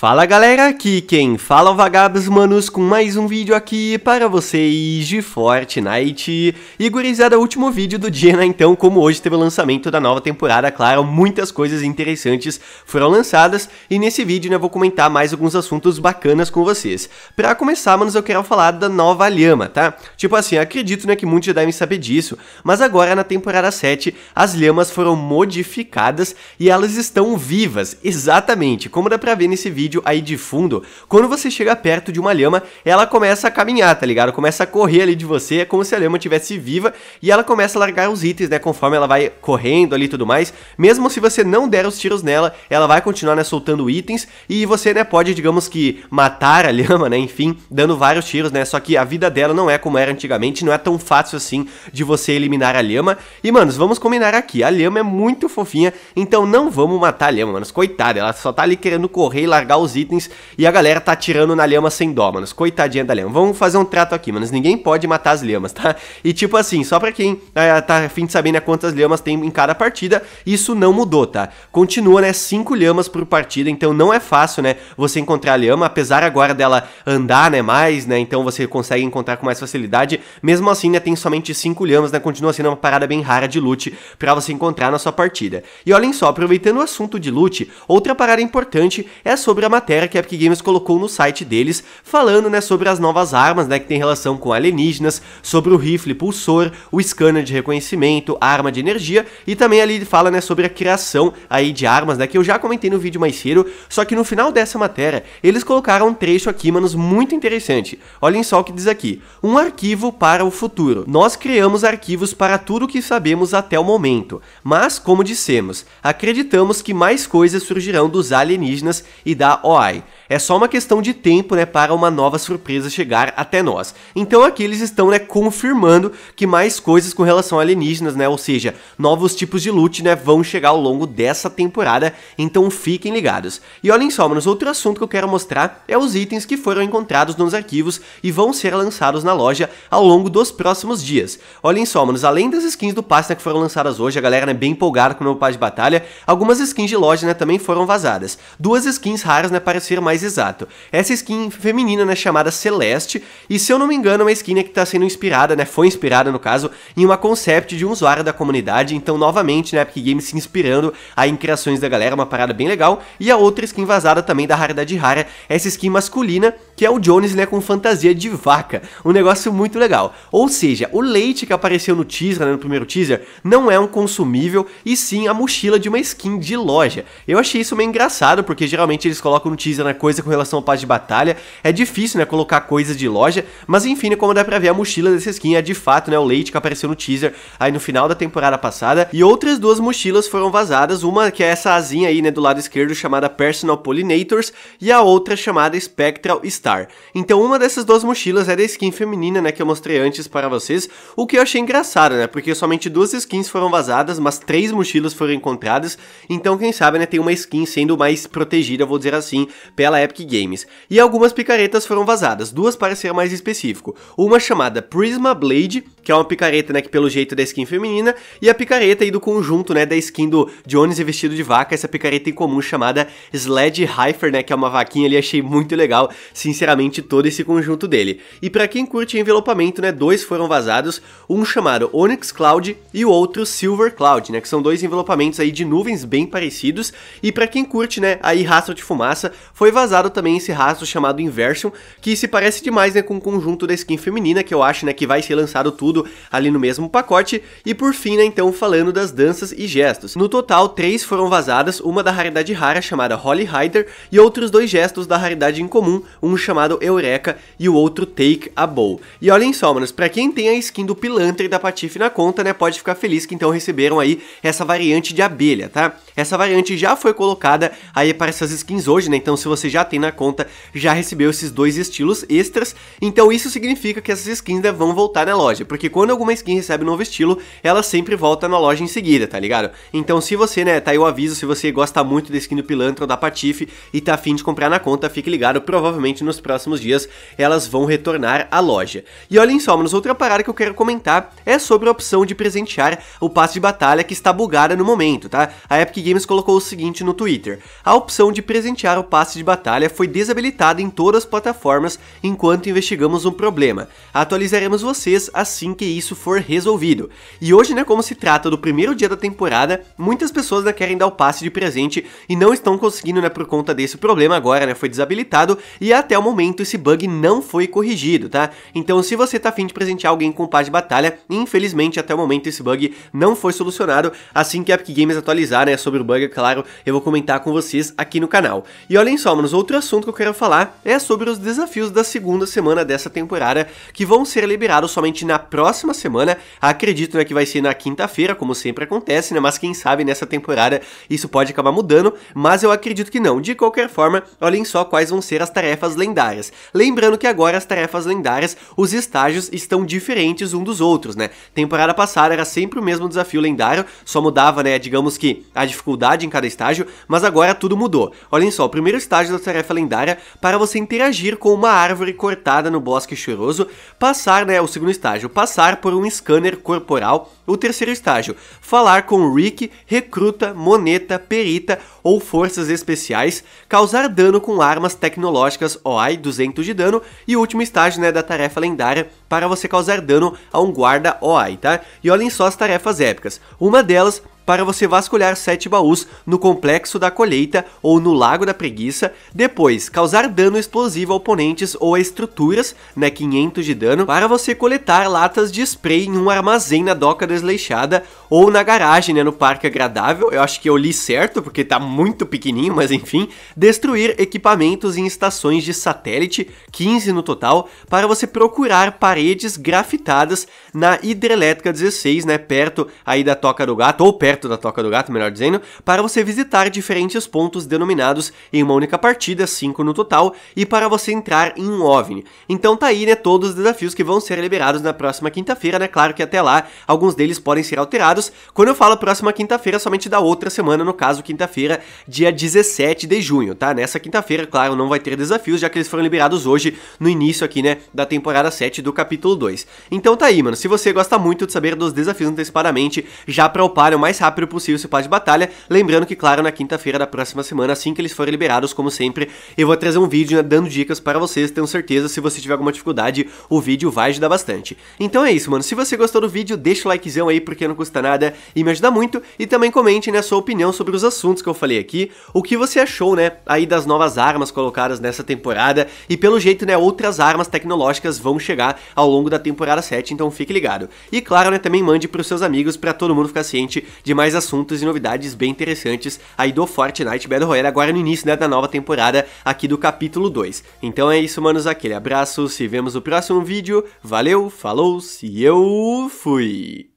Fala galera, aqui quem fala vagabundos é o Vagabos Manos com mais um vídeo aqui para vocês de Fortnite E gurizada, último vídeo do dia, né? Então, como hoje teve o lançamento da nova temporada, claro, muitas coisas interessantes foram lançadas E nesse vídeo, né, eu vou comentar mais alguns assuntos bacanas com vocês Pra começar, manos, eu quero falar da nova lhama, tá? Tipo assim, acredito, né, que muitos já devem saber disso Mas agora, na temporada 7, as lhamas foram modificadas e elas estão vivas, exatamente Como dá pra ver nesse vídeo vídeo aí de fundo, quando você chega perto de uma lhama, ela começa a caminhar, tá ligado? Começa a correr ali de você, é como se a lhama estivesse viva e ela começa a largar os itens, né? Conforme ela vai correndo ali e tudo mais. Mesmo se você não der os tiros nela, ela vai continuar, né, soltando itens e você, né, pode, digamos que, matar a lhama, né? Enfim, dando vários tiros, né? Só que a vida dela não é como era antigamente, não é tão fácil assim de você eliminar a lhama. E, manos, vamos combinar aqui, a lhama é muito fofinha, então não vamos matar a lhama, manos. Coitada, ela só tá ali querendo correr e largar pegar os itens e a galera tá atirando na lhama sem dó, manos. Coitadinha da lhama. Vamos fazer um trato aqui, manos. Ninguém pode matar as lhamas, tá? E tipo assim, só pra quem é, tá afim de saber né, quantas lhamas tem em cada partida, isso não mudou, tá? Continua, né? 5 lhamas por partida, então não é fácil, né? Você encontrar a lhama, apesar agora dela andar, né? Mais, né? Então você consegue encontrar com mais facilidade. Mesmo assim, né? Tem somente 5 lhamas, né? Continua sendo uma parada bem rara de loot pra você encontrar na sua partida. E olhem só, aproveitando o assunto de loot, outra parada importante é sobre a da matéria que a Epic Games colocou no site deles, falando né, sobre as novas armas né, que tem relação com alienígenas, sobre o rifle pulsor, o scanner de reconhecimento, a arma de energia e também ali fala né, sobre a criação aí de armas, né, que eu já comentei no vídeo mais cedo, só que no final dessa matéria eles colocaram um trecho aqui, manos, muito interessante. Olhem só o que diz aqui: um arquivo para o futuro. Nós criamos arquivos para tudo o que sabemos até o momento, mas como dissemos, acreditamos que mais coisas surgirão dos alienígenas e da OI É só uma questão de tempo, né, para uma nova surpresa chegar até nós. Então aqui eles estão, né, confirmando que mais coisas com relação a alienígenas, né, ou seja, novos tipos de loot, né, vão chegar ao longo dessa temporada, então fiquem ligados. E olhem só, manos, outro assunto que eu quero mostrar é os itens que foram encontrados nos arquivos e vão ser lançados na loja ao longo dos próximos dias. Olhem só, manos, além das skins do Pass, né, que foram lançadas hoje, a galera é né, bem empolgada com o novo passe de batalha, algumas skins de loja, né, também foram vazadas. Duas skins raras, né, pareceram mais mais exato. Essa skin feminina, né, chamada Celeste, e se eu não me engano, é uma skin né, que está sendo inspirada, né, foi inspirada no caso, em uma concept de um usuário da comunidade, então novamente, né, Epic Games se inspirando aí em criações da galera, uma parada bem legal, e a outra skin vazada também da raridade rara, essa skin masculina, que é o Jones né, com fantasia de vaca. Um negócio muito legal. Ou seja, o leite que apareceu no teaser, né, no primeiro teaser, não é um consumível e sim a mochila de uma skin de loja. Eu achei isso meio engraçado, porque geralmente eles colocam no teaser na né, coisa com relação ao paz de batalha. É difícil né, colocar coisas de loja, mas enfim, né, como dá pra ver, a mochila dessa skin é de fato né, o leite que apareceu no teaser aí no final da temporada passada. E outras duas mochilas foram vazadas, uma que é essa asinha aí né, do lado esquerdo chamada Personal Pollinators e a outra chamada Spectral Star Star. Então uma dessas duas mochilas era a skin feminina, né, que eu mostrei antes para vocês, o que eu achei engraçado, né, porque somente duas skins foram vazadas, mas três mochilas foram encontradas, então quem sabe, né, tem uma skin sendo mais protegida, vou dizer assim, pela Epic Games. E algumas picaretas foram vazadas, duas para ser mais específico, uma chamada Prisma Blade, que é uma picareta, né, que pelo jeito é da skin feminina, e a picareta aí do conjunto, né, da skin do Jones e vestido de vaca, essa picareta em comum chamada Sled Heifer, né, que é uma vaquinha ali, achei muito legal, sim sinceramente todo esse conjunto dele. E para quem curte envelopamento, né, dois foram vazados, um chamado Onyx Cloud e o outro Silver Cloud, né, que são dois envelopamentos aí de nuvens bem parecidos. E para quem curte, né, aí rastro de fumaça, foi vazado também esse rastro chamado Inversion, que se parece demais, né, com o conjunto da skin feminina, que eu acho, né, que vai ser lançado tudo ali no mesmo pacote. E por fim, né, então falando das danças e gestos. No total, três foram vazadas, uma da raridade rara chamada Holly Hider e outros dois gestos da raridade incomum, um chamado Eureka e o outro Take a Bow. E olhem só, manos, pra quem tem a skin do Pilantra e da Patife na conta, né, pode ficar feliz que então receberam aí essa variante de abelha, tá? Essa variante já foi colocada aí para essas skins hoje, né, então se você já tem na conta, já recebeu esses dois estilos extras, então isso significa que essas skins né, vão voltar na loja, porque quando alguma skin recebe um novo estilo, ela sempre volta na loja em seguida, tá ligado? Então se você, né, tá aí o aviso, se você gosta muito da skin do Pilantra ou da Patife e tá afim de comprar na conta, fique ligado, provavelmente nos nos próximos dias elas vão retornar à loja. E olhem só, mas outra parada que eu quero comentar é sobre a opção de presentear o passe de batalha que está bugada no momento, tá? A Epic Games colocou o seguinte no Twitter: a opção de presentear o passe de batalha foi desabilitada em todas as plataformas enquanto investigamos um problema. Atualizaremos vocês assim que isso for resolvido. E hoje, né, como se trata do primeiro dia da temporada, muitas pessoas né, querem dar o passe de presente e não estão conseguindo, né, por conta desse problema agora, né, foi desabilitado e até o momento esse bug não foi corrigido, tá? Então se você tá afim de presentear alguém com o de batalha, infelizmente até o momento esse bug não foi solucionado, assim que a Epic Games atualizar, né, sobre o bug, é claro, eu vou comentar com vocês aqui no canal. E olhem só, manos, outro assunto que eu quero falar é sobre os desafios da segunda semana dessa temporada, que vão ser liberados somente na próxima semana, acredito né, que vai ser na quinta-feira, como sempre acontece, né, mas quem sabe nessa temporada isso pode acabar mudando, mas eu acredito que não. De qualquer forma, olhem só quais vão ser as tarefas lendárias lendárias. Lembrando que agora as tarefas lendárias, os estágios estão diferentes um dos outros, né? Temporada passada era sempre o mesmo desafio lendário, só mudava, né, digamos que a dificuldade em cada estágio, mas agora tudo mudou. Olhem só, o primeiro estágio da tarefa lendária para você interagir com uma árvore cortada no bosque cheiroso, passar, né, o segundo estágio, passar por um scanner corporal, o terceiro estágio, falar com Rick, recruta, moneta, perita ou forças especiais, causar dano com armas tecnológicas, ó, 200 de dano e o último estágio né, da tarefa lendária para você causar dano a um guarda Oai tá? E olhem só as tarefas épicas. Uma delas para você vasculhar sete baús no Complexo da Colheita ou no Lago da Preguiça, depois causar dano explosivo a oponentes ou a estruturas, né, 500 de dano, para você coletar latas de spray em um armazém na doca desleixada ou na garagem, né, no Parque Agradável, eu acho que eu li certo, porque tá muito pequenininho, mas enfim, destruir equipamentos em estações de satélite, 15 no total, para você procurar paredes grafitadas na Hidrelétrica 16, né, perto aí da Toca do Gato, ou perto perto da Toca do Gato, melhor dizendo, para você visitar diferentes pontos denominados em uma única partida, 5 no total, e para você entrar em um OVNI. Então tá aí, né, todos os desafios que vão ser liberados na próxima quinta-feira, né, claro que até lá alguns deles podem ser alterados. Quando eu falo próxima quinta-feira, somente da outra semana, no caso quinta-feira, dia 17 de junho, tá? Nessa quinta-feira, claro, não vai ter desafios, já que eles foram liberados hoje no início aqui, né, da temporada 7 do capítulo 2. Então tá aí, mano, se você gosta muito de saber dos desafios antecipadamente, já para o mais rápido rápido possível seu pá de batalha. Lembrando que, claro, na quinta-feira da próxima semana, assim que eles forem liberados, como sempre, eu vou trazer um vídeo né, dando dicas para vocês. Tenho certeza, se você tiver alguma dificuldade, o vídeo vai ajudar bastante. Então é isso, mano. Se você gostou do vídeo, deixa o likezão aí, porque não custa nada e me ajuda muito. E também comente né, a sua opinião sobre os assuntos que eu falei aqui. O que você achou, né, aí das novas armas colocadas nessa temporada. E pelo jeito, né, outras armas tecnológicas vão chegar ao longo da temporada 7, então fique ligado. E claro, né, também mande para os seus amigos para todo mundo ficar ciente de mais assuntos e novidades bem interessantes aí do Fortnite Battle Royale agora no início né, da nova temporada aqui do capítulo 2. Então é isso, manos, aquele abraço, se vemos no próximo vídeo, valeu, falou, se eu fui!